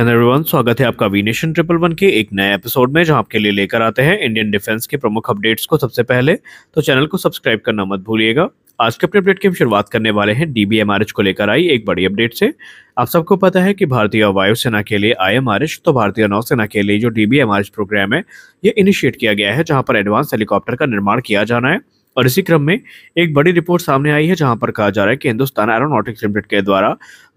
everyone स्वागत है आपका विनेशन ट्रिपल वन के एक नए एपिसोड में जहां आपके लिए लेकर आते हैं इंडियन डिफेंस के प्रमुख अपडेट्स को सबसे पहले तो चैनल को सब्सक्राइब करना मत भूलिएगा आज के अपने अपडेट की हम शुरुआत करने वाले हैं डीबीएमआरएच को लेकर आई एक बड़ी अपडेट से आप सबको पता है कि भारतीय वायुसेना के लिए आई तो भारतीय नौसेना के लिए जो डीबीएमआरएच प्रोग्राम है ये इनिशिएट किया गया है जहाँ पर एडवांस हेलीकॉप्टर का निर्माण किया जाना है और इसी क्रम में एक बड़ी रिपोर्ट सामने आई है जहां पर कहा जा रहा है कि हिंदुस्तान एरोनॉटिक्स लिमिटेड के द्वारा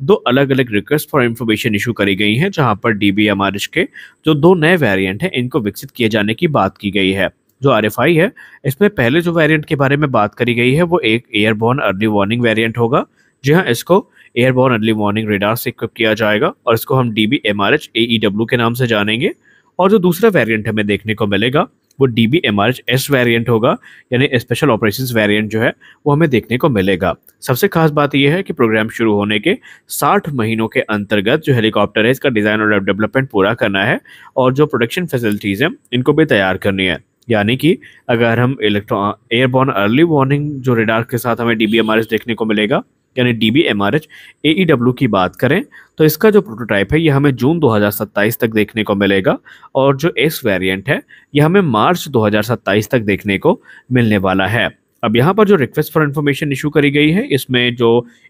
दो अलग अलग रिक्वेस्ट फॉर इन्फॉर्मेशन इशू करी गई हैं जहां पर डी डीबीएमआरएच के जो दो नए वेरियंट हैं इनको विकसित किए जाने की बात की गई है जो आर है इसमें पहले जो वेरियंट के बारे में बात करी गई है वो एक एयरबॉर्न अर्ली वार्निंग वेरियंट होगा जी हाँ इसको एयरबॉर्न अर्ली वार्निंग रेडार से इक्विप किया जाएगा और इसको हम D B M R H A E W के नाम से जानेंगे और जो दूसरा वेरिएंट हमें देखने को मिलेगा वो D B M R S variant होगा यानी स्पेशल ऑपरेशन वेरियंट जो है वो हमें देखने को मिलेगा सबसे खास बात यह है कि प्रोग्राम शुरू होने के साठ महीनों के अंतर्गत जो हेलीकॉप्टर है इसका डिज़ाइन और डेवलपमेंट पूरा करना है और जो प्रोडक्शन फैसिलिटीज़ हैं इनको भी तैयार करनी है यानी कि अगर हम इलेक्ट्रॉन एयरबॉर्न अर्ली वार्निंग जो रेडार के साथ हमें डी देखने को मिलेगा यानी D B M R H A E W की बात करें तो इसका जो प्रोटोटाइप है यह हमें जून 2027 तक देखने को मिलेगा और जो एस वेरिएंट है यह हमें मार्च 2027 तक देखने को मिलने वाला है अब यहाँ पर जो रिक्वेस्ट फॉर इन्फॉर्मेशन इशू करी गई है इसमें जो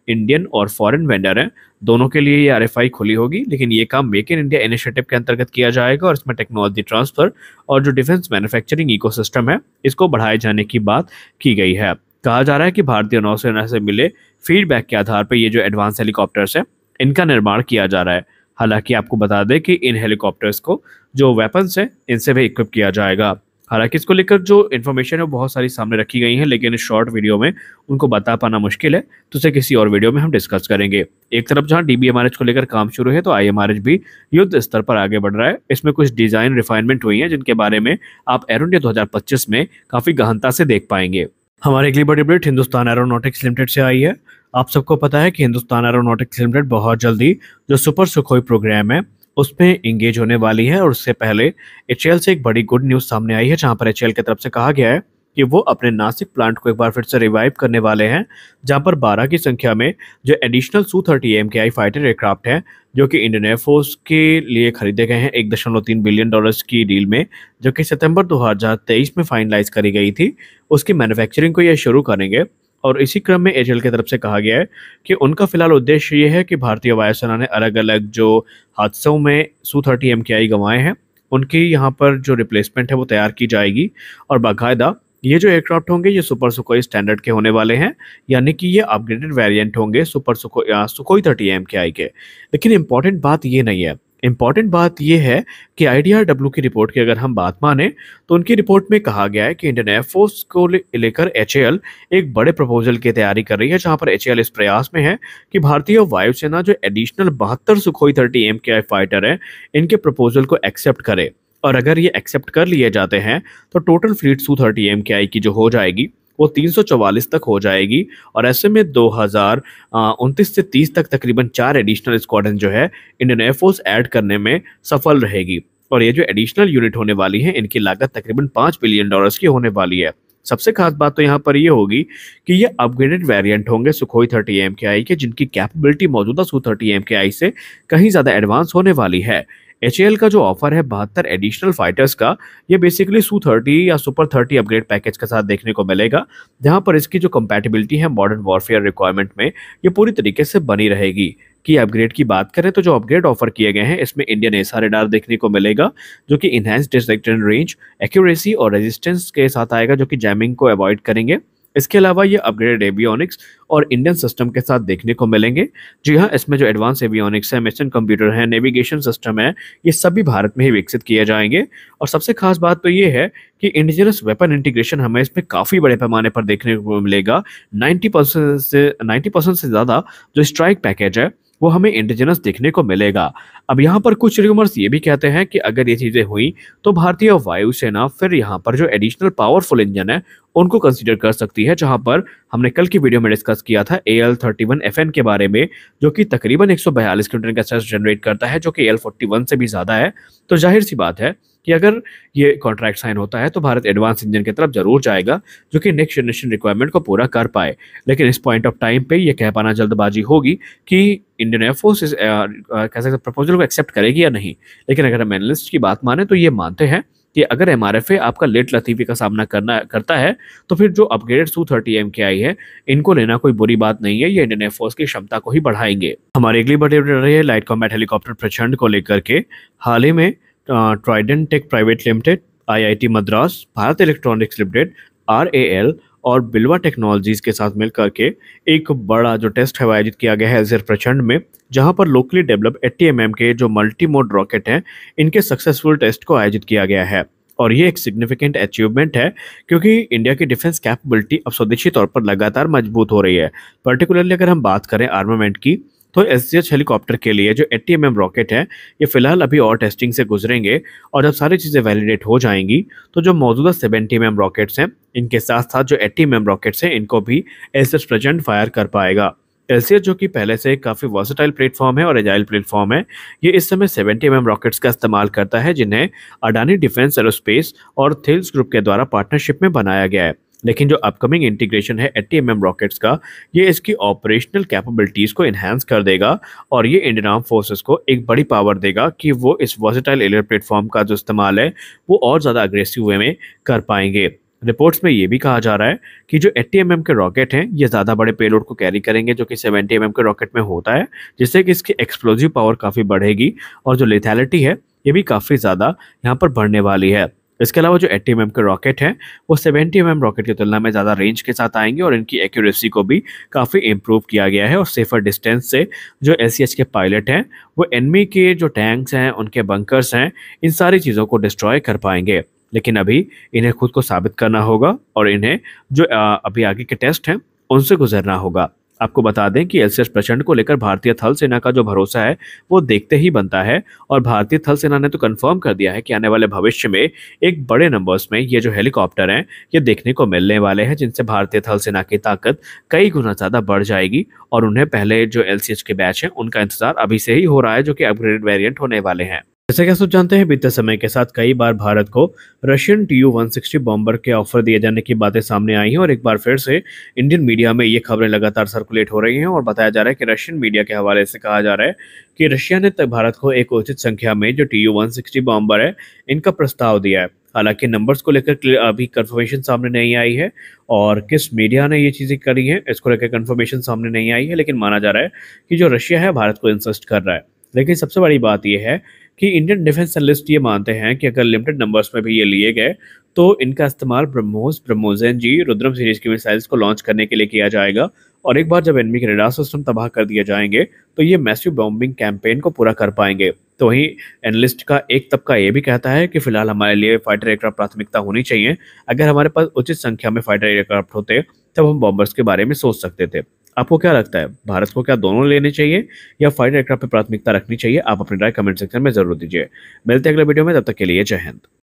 इंडियन और फॉरेन वेंडर हैं दोनों के लिए ये आई खुली होगी लेकिन ये काम मेक इन इंडिया इनिशिएटिव के अंतर्गत किया जाएगा और इसमें टेक्नोलॉजी ट्रांसफर और जो डिफेंस मैन्युफैक्चरिंग इकोसिस्टम है इसको बढ़ाए जाने की बात की गई है कहा जा रहा है कि भारतीय नौसेना से मिले फीडबैक के आधार पर ये जो एडवांस हेलीकॉप्टर्स हैं इनका निर्माण किया जा रहा है हालांकि आपको बता दें कि इन हेलीकॉप्टर्स को जो वेपन्स हैं इनसे भी इक्विप किया जाएगा हालांकि इसको लेकर जो इन्फॉर्मेशन है वो बहुत सारी सामने रखी गई है लेकिन शॉर्ट वीडियो में उनको बता पाना मुश्किल है तो उसे किसी और वीडियो में हम डिस्कस करेंगे एक तरफ जहां डी को लेकर काम शुरू है तो आई भी युद्ध स्तर पर आगे बढ़ रहा है इसमें कुछ डिजाइन रिफाइनमेंट हुई है जिनके बारे में आप एरो इंडिया दो में काफ़ी गहनता से देख पाएंगे हमारे अगली बड़ी अपडेट हिंदुस्तान एरोनॉटिक्स लिमिटेड से आई है आप सबको पता है कि हिंदुस्तान एरोनॉटिक्स लिमिटेड बहुत जल्दी जो सुपर सुखोई प्रोग्राम है उसमें इंगेज होने वाली है और उससे पहले एच से एक बड़ी गुड न्यूज़ सामने आई है जहाँ पर एच की तरफ से कहा गया है कि वो अपने नासिक प्लांट को एक बार फिर से रिवाइव करने वाले हैं जहां पर 12 की संख्या में जो एडिशनल सू थर्टी एम के आई फाइटर एयरक्राफ्ट हैं जो कि इंडियन एयरफोर्स के लिए खरीदे गए हैं एक दशमलव तीन बिलियन डॉलर्स की डील में जो कि सितंबर 2023 में फाइनलाइज करी गई थी उसकी मैन्युफैक्चरिंग को यह शुरू करेंगे और इसी क्रम में एयरटेल की तरफ से कहा गया है कि उनका फिलहाल उद्देश्य ये है कि भारतीय वायुसेना ने अलग अलग जो हादसों में सू थर्टी एम के आई गंवाए हैं उनकी यहाँ पर जो रिप्लेसमेंट है वो तैयार की जाएगी और बाकायदा ये जो एयरक्राफ्ट होंगे ये सुपर सुकोई स्टैंडर्ड के होने वाले हैं यानी कि ये अपग्रेडेड वेरिएंट होंगे सुपर सुको सुकोई थर्टी एम के आई के लेकिन इंपॉर्टेंट बात ये नहीं है इम्पॉर्टेंट बात यह है कि आई की रिपोर्ट की अगर हम बात माने तो उनकी रिपोर्ट में कहा गया है कि इंडियन एयरफोर्स को लेकर एच एक बड़े प्रपोजल की तैयारी कर रही है जहां पर एच इस प्रयास में है कि भारतीय वायुसेना जो एडिशनल बहत्तर सुखोई थर्टी एम के आई फाइटर है इनके प्रपोजल को एक्सेप्ट करे और अगर ये एक्सेप्ट कर लिए जाते हैं तो total fleet Su thirty M K I की जो हो जाएगी वो 344 तक हो जाएगी और ऐसे में दो हज़ार से 30 तक तकरीबन चार एडिशनल स्क्वाडन जो है इंडियन एयरफोर्स ऐड करने में सफल रहेगी और ये जो एडिशनल यूनिट होने वाली है इनकी लागत तकरीबन पाँच बिलियन डॉलर्स की होने वाली है सबसे खास बात तो यहाँ पर ये होगी कि ये अपग्रेडेड वेरिएंट होंगे Sukhoi thirty M K I के जिनकी कैपेबिलिटी मौजूदा सू थर्टी एम के आई से कहीं ज़्यादा एडवांस होने वाली है एच का जो ऑफर है बहत्तर एडिशनल फाइटर्स का ये बेसिकली सू थर्टी या सुपर थर्टी अपग्रेड पैकेज के साथ देखने को मिलेगा जहाँ पर इसकी जो कंपेटिबिलिटी है मॉडर्न वॉरफेयर रिक्वायरमेंट में ये पूरी तरीके से बनी रहेगी की अपग्रेड की बात करें तो जो अपग्रेड ऑफर किए गए हैं इसमें इंडियन एसआर रेडार देखने को मिलेगा जो कि इन्हेंस डिटेक्शन रेंज एक्यूरेसी और रेजिस्टेंस के साथ आएगा जो कि जैमिंग को अवॉइड करेंगे इसके अलावा ये अपग्रेडेड एवियोनिक्स और इंडियन सिस्टम के साथ देखने को मिलेंगे जी हाँ इसमें जो एडवांस एवियोनिक्स है मिशन कंप्यूटर है नेविगेशन सिस्टम है ये सभी भारत में ही विकसित किए जाएंगे और सबसे खास बात तो ये है कि इंडिजिनस वेपन इंटीग्रेशन हमें इसमें काफ़ी बड़े पैमाने पर देखने को मिलेगा नाइन्टी से नाइन्टी से ज़्यादा जो स्ट्राइक पैकेज है वो हमें इंडिजिनस देखने को मिलेगा अब यहाँ पर कुछ रूमर्स ये भी कहते हैं कि अगर ये चीज़ें हुई तो भारतीय वायुसेना फिर यहाँ पर जो एडिशनल पावरफुल इंजन है उनको कंसिडर कर सकती है जहां पर हमने कल की वीडियो में डिस्कस किया था A L thirty one F N के बारे में जो कि तकरीबन एक सौ बयालीस किलोमीटर का स्ट्रेस जनरेट करता है जो कि एल फोर्टी वन से भी ज़्यादा है तो जाहिर सी बात है कि अगर ये कॉन्ट्रैक्ट साइन होता है तो भारत एडवांस इंजन की तरफ जरूर जाएगा जो कि नेक्स्ट जनरेशन रिक्वायरमेंट को पूरा कर पाए लेकिन इस पॉइंट ऑफ टाइम पे ये कह पाना जल्दबाजी होगी कि इंडियन एयरफोर्स इस कह सकते प्रपोजल को एक्सेप्ट करेगी या नहीं लेकिन अगर हम एनलिस्ट की बात माने तो ये मानते हैं कि अगर एम आपका लेट लतीफ़ी का सामना करना करता है तो फिर जो अपग्रेड सू थर्टी एम के आई है इनको लेना कोई बुरी बात नहीं है ये इंडियन एयरफोर्स की क्षमता को ही बढ़ाएंगे हमारे अगली बड़ी अपडेट रही है लाइट कॉम्बैट हेलीकॉप्टर प्रचंड को लेकर के हाल ही में Trident tech private limited I Madras Bharat electronics limited R A L और बिलवा टेक्नोलॉजीज के साथ मिल करके एक बड़ा जो टेस्ट है वो आयोजित किया गया है जिर प्रचंड में जहां पर लोकली डेवलप एट्टी एम के जो मल्टी मोड रॉकेट हैं इनके सक्सेसफुल टेस्ट को आयोजित किया गया है और ये एक सिग्निफिकेंट अचीवमेंट है क्योंकि इंडिया की डिफेंस कैपेबिलिटी अब स्वदेशी तौर पर लगातार मजबूत हो रही है पर्टिकुलरली अगर हम बात करें आर्मामेंट की तो एस हेलीकॉप्टर के लिए जो एट्टी एम रॉकेट है ये फिलहाल अभी और टेस्टिंग से गुजरेंगे और जब सारी चीज़ें वैलिडेट हो जाएंगी तो जो मौजूदा सेवेंटी एम एम रॉकेट्स हैं इनके साथ साथ जो एट्टी एम रॉकेट्स हैं इनको भी एस प्रेजेंट फायर कर पाएगा सी एस जो कि पहले से काफ़ी वर्सटाइल प्लेटफॉर्म है और एजाइल प्लेटफॉर्म है ये इस समय सेवेंटी एम एम रॉकेट्स का इस्तेमाल करता है जिन्हें अडानी डिफेंस एरोस्पेस और थिल्स ग्रुप के द्वारा पार्टनरशिप में बनाया गया है लेकिन जो अपकमिंग इंटीग्रेशन है एट्टी एम रॉकेट्स का ये इसकी ऑपरेशनल कैपेबिलिटीज़ को इन्हेंस कर देगा और ये इंडियन आर्म फोर्सेस को एक बड़ी पावर देगा कि वो इस वर्सिटाइल एलियर प्लेटफॉर्म का जो इस्तेमाल है वो और ज़्यादा अग्रेसिव वे में कर पाएंगे रिपोर्ट्स में ये भी कहा जा रहा है कि जो एट्टी एम के रॉकेट हैं ये ज़्यादा बड़े पेलोड को कैरी करेंगे जो कि सेवेंटी एम के रॉकेट में होता है जिससे कि इसकी एक्सप्लोजिव पावर काफ़ी बढ़ेगी और जो लेथैलिटी है ये भी काफ़ी ज़्यादा यहाँ पर बढ़ने वाली है इसके अलावा जो एट्टी एम के रॉकेट हैं वो सेवेंटी एम रॉकेट की तुलना में ज़्यादा रेंज के साथ आएंगे और इनकी एक्यूरेसी को भी काफ़ी इम्प्रूव किया गया है और सेफर डिस्टेंस से जो एस के पायलट हैं वो एनमी के जो टैंक्स हैं उनके बंकर्स हैं इन सारी चीज़ों को डिस्ट्रॉय कर पाएंगे लेकिन अभी इन्हें खुद को साबित करना होगा और इन्हें जो अभी आगे के टेस्ट हैं उनसे गुजरना होगा आपको बता दें कि एलसीएस प्रचंड को लेकर भारतीय थल सेना का जो भरोसा है वो देखते ही बनता है और भारतीय थल सेना ने तो कन्फर्म कर दिया है कि आने वाले भविष्य में एक बड़े नंबर्स में ये जो हेलीकॉप्टर हैं ये देखने को मिलने वाले हैं जिनसे भारतीय थल सेना की ताकत कई गुना ज़्यादा बढ़ जाएगी और उन्हें पहले जो एल के बैच हैं उनका इंतजार अभी से ही हो रहा है जो कि अपग्रेडेड वेरियंट होने वाले हैं जैसा कि आप जानते हैं बीते समय के साथ कई बार भारत को रशियन टी यू बॉम्बर के ऑफर दिए जाने की बातें सामने आई हैं और एक बार फिर से इंडियन मीडिया में ये खबरें लगातार सर्कुलेट हो रही हैं और बताया जा रहा है कि रशियन मीडिया के हवाले से कहा जा रहा है कि रशिया ने तक भारत को एक उचित संख्या में जो टी यू बॉम्बर है इनका प्रस्ताव दिया है हालांकि नंबर्स को लेकर अभी कंफर्मेशन सामने नहीं आई है और किस मीडिया ने ये चीज़ें करी हैं इसको लेकर कंफर्मेशन सामने नहीं आई है लेकिन माना जा रहा है कि जो रशिया है भारत को इंसिस्ट कर रहा है लेकिन सबसे बड़ी बात यह है कि इंडियन डिफेंस एनलिस्ट ये मानते हैं कि अगर लिमिटेड नंबर्स में भी ये लिए गए तो इनका इस्तेमाल ब्रह्मोस ब्रह्मोजन जी रुद्रम सीरीज की मिसाइल्स को लॉन्च करने के लिए किया जाएगा और एक बार जब एनमी के रेडार सिस्टम तबाह कर दिए जाएंगे तो ये मैसिव बॉम्बिंग कैंपेन को पूरा कर पाएंगे तो वहीं एनलिस्ट का एक तबका ये भी कहता है कि फिलहाल हमारे लिए फाइटर एयरक्राफ्ट प्राथमिकता होनी चाहिए अगर हमारे पास उचित संख्या में फाइटर एयरक्राफ्ट होते तब हम बॉम्बर्स के बारे में सोच सकते थे आपको क्या लगता है भारत को क्या दोनों लेने चाहिए या फाइटर एयरक्राफ्ट पर प्राथमिकता रखनी चाहिए आप अपनी राय कमेंट सेक्शन में जरूर दीजिए मिलते हैं अगले वीडियो में तब तक के लिए जय हिंद